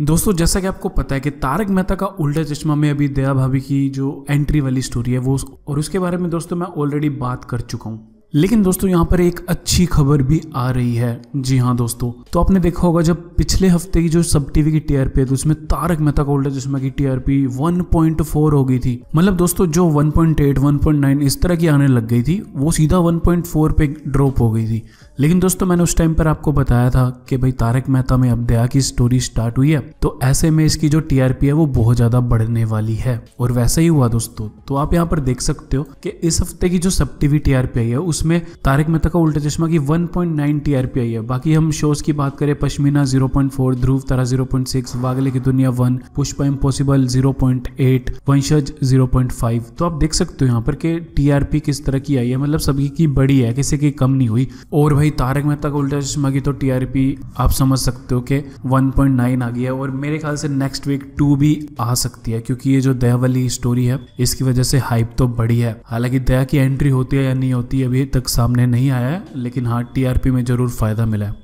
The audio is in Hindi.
दोस्तों जैसा कि आपको पता है कि तारक मेहता का उल्टा चश्मा में अभी दया भाभी की जो एंट्री वाली स्टोरी है वो और उसके बारे में दोस्तों मैं ऑलरेडी बात कर चुका हूँ लेकिन दोस्तों यहाँ पर एक अच्छी खबर भी आ रही है जी हाँ दोस्तों तो आपने देखा होगा जब पिछले हफ्ते की जो सब टीवी की टीआरपी है तो उसमें तारक मेहता का उल्टा चश्मा की टीआरपी 1.4 हो गई थी मतलब दोस्तों जो 1.8 1.9 इस तरह की आने लग गई थी वो सीधा 1.4 पे ड्रॉप हो गई थी लेकिन दोस्तों मैंने उस टाइम पर आपको बताया था कि भाई तारक मेहता में अब दया की स्टोरी स्टार्ट हुई है तो ऐसे में इसकी जो टीआरपी है वो बहुत ज्यादा बढ़ने वाली है और वैसा ही हुआ दोस्तों तो आप यहाँ पर देख सकते हो कि इस हफ्ते की जो सब टीवी टीआरपी आई है उस जिसमें तारक मेहता का उल्टा चश्मा की 1.9 पॉइंट आई है बाकी हम शोज की बात करें पश्मीना 0.4 पॉइंट फोर ध्रुव तारा 0.6 वागले की दुनिया वन पुष्पा इम्पॉसिबल 0.8 वंशज 0.5 तो आप देख सकते हो यहाँ पर कि टीआरपी किस तरह की आई है मतलब सभी की बड़ी है किसी की कम नहीं हुई और भाई तारक मेहता का उल्टा चश्मा की तो टीआरपी आप समझ सकते हो कि 1.9 आ गई है और मेरे ख्याल से नेक्स्ट वीक टू भी आ सकती है क्योंकि ये जो दया वाली स्टोरी है इसकी वजह से हाइप तो बड़ी है हालांकि दया की एंट्री होती है या नहीं होती अभी तक सामने नहीं आया है लेकिन हाँ टीआरपी में ज़रूर फ़ायदा मिला है